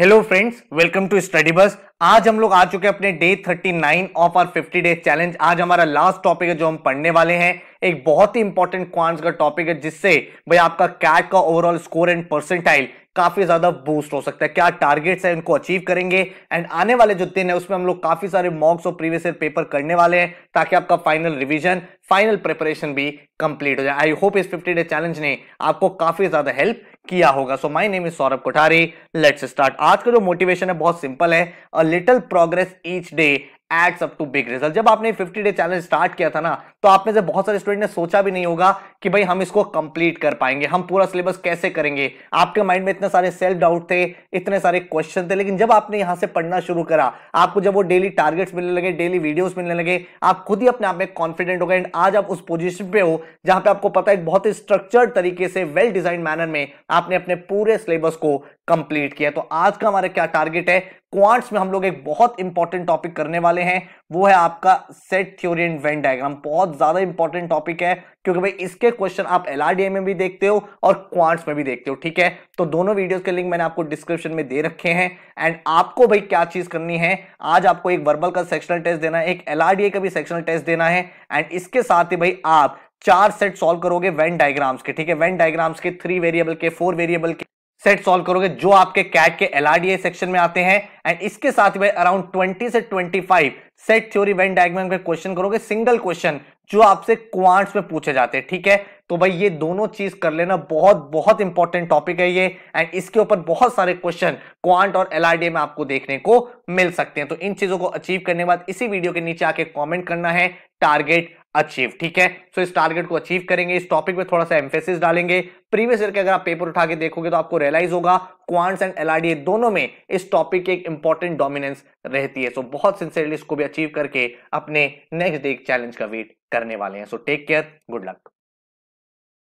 hello friends welcome to study bus आज हम लोग आ चुके हैं अपने day 39 of our 50 days challenge आज हमारा लास्ट टॉपिक है जो हम पढ़ने वाले हैं एक बहुत ही इंपॉर्टेंट क्वांस का टॉपिक है जिससे भाई आपका कैट का ओवरऑल स्कोर एंड परसेंटाइल काफी ज्यादा बूस्ट हो सकता है क्या टारगेट्स है उनको अचीव करेंगे एंड आने वाले जो दिन है उसमें हम लोग काफी सारे मॉक्स और प्रीवियस ईयर पेपर करने वाले हैं ताकि आपका फाइनल रिविजन फाइनल प्रिपरेशन भी कंप्लीट हो जाए आई होप इस फिफ्टी डे चैलेंज ने आपको काफी ज्यादा हेल्प किया होगा so my name is Saurabh Kothari let's start आज का जो मोटिवेशन है बहुत सिंपल है a little progress each day adds up to big result जब आपने 50 डे चैलेंज स्टार्ट किया था ना तो आप में से बहुत सारे स्टूडेंट ने सोचा भी नहीं होगा कि भाई हम इसको कंप्लीट कर पाएंगे हम पूरा सिलेबस कैसे करेंगे आपके माइंड में इतने सारे सेल्फ डाउट थे इतने सारे क्वेश्चन थे लेकिन जब आपने यहां से पढ़ना शुरू करा आपको जब वो डेली टारगेट्स मिलने लगे डेली वीडियोज मिलने लगे आप खुद ही अपने आप में कॉन्फिडेंट हो गए एंड आज आप उस पोजिशन पे हो जहां पे आपको पता है बहुत ही स्ट्रक्चर्ड तरीके से वेल डिजाइन मैनर में आपने अपने पूरे सिलेबस को कंप्लीट किया तो आज का हमारा क्या टारगेट है क्वांट्स में हम लोग एक बहुत इंपॉर्टेंट टॉपिक करने वाले हैं वो है आपका set theory and venn diagram बहुत ज्यादा इंपॉर्टेंट टॉपिक है क्योंकि भाई इसके क्वेश्चन आप एल में भी देखते हो और क्वांट्स में भी देखते हो ठीक है तो दोनों वीडियोस के लिंक मैंने आपको डिस्क्रिप्शन में दे रखे हैं एंड आपको भाई क्या चीज करनी है आज आपको एक वर्बल का सेक्शनल टेस्ट देना है एक एल का भी सेक्शनल टेस्ट देना है एंड इसके साथ ही भाई आप चार सेट सॉल्व करोगे वेन डायग्राम्स के ठीक है वेन डायग्राम्स के थ्री वेरिएबल के फोर वेरिएबल के सेट सॉल्व करोगे जो आपके कैट के एलआरडीए सेक्शन में आते हैं एंड इसके साथ में अराउंड 20 से 25 सेट थ्योरी वेन डायग्राम के क्वेश्चन करोगे सिंगल क्वेश्चन जो आपसे क्वांट्स में पूछे जाते हैं ठीक है तो भाई ये दोनों चीज कर लेना बहुत बहुत इंपॉर्टेंट टॉपिक है ये एंड इसके ऊपर बहुत सारे क्वेश्चन क्वांट और एलआरडीए में आपको देखने को मिल सकते हैं तो इन चीजों को अचीव करने के बाद इसी वीडियो के नीचे आके कॉमेंट करना है टारगेट अचीव ठीक है सो so, इस टारगेट को अचीव करेंगे इस टॉपिक में थोड़ा सा एम्फेसिस डालेंगे प्रीवियस ईयर के अगर आप पेपर उठा के देखोगे तो आपको रियलाइज होगा क्वांट्स एंड एलआरडीए दोनों में इस टॉपिक की एक इंपॉर्टेंट डोमिनेंस रहती है सो so, बहुत सिंसियरली इसको भी अचीव करके अपने नेक्स्ट डे चैलेंज का वेट करने वाले हैं so take care good luck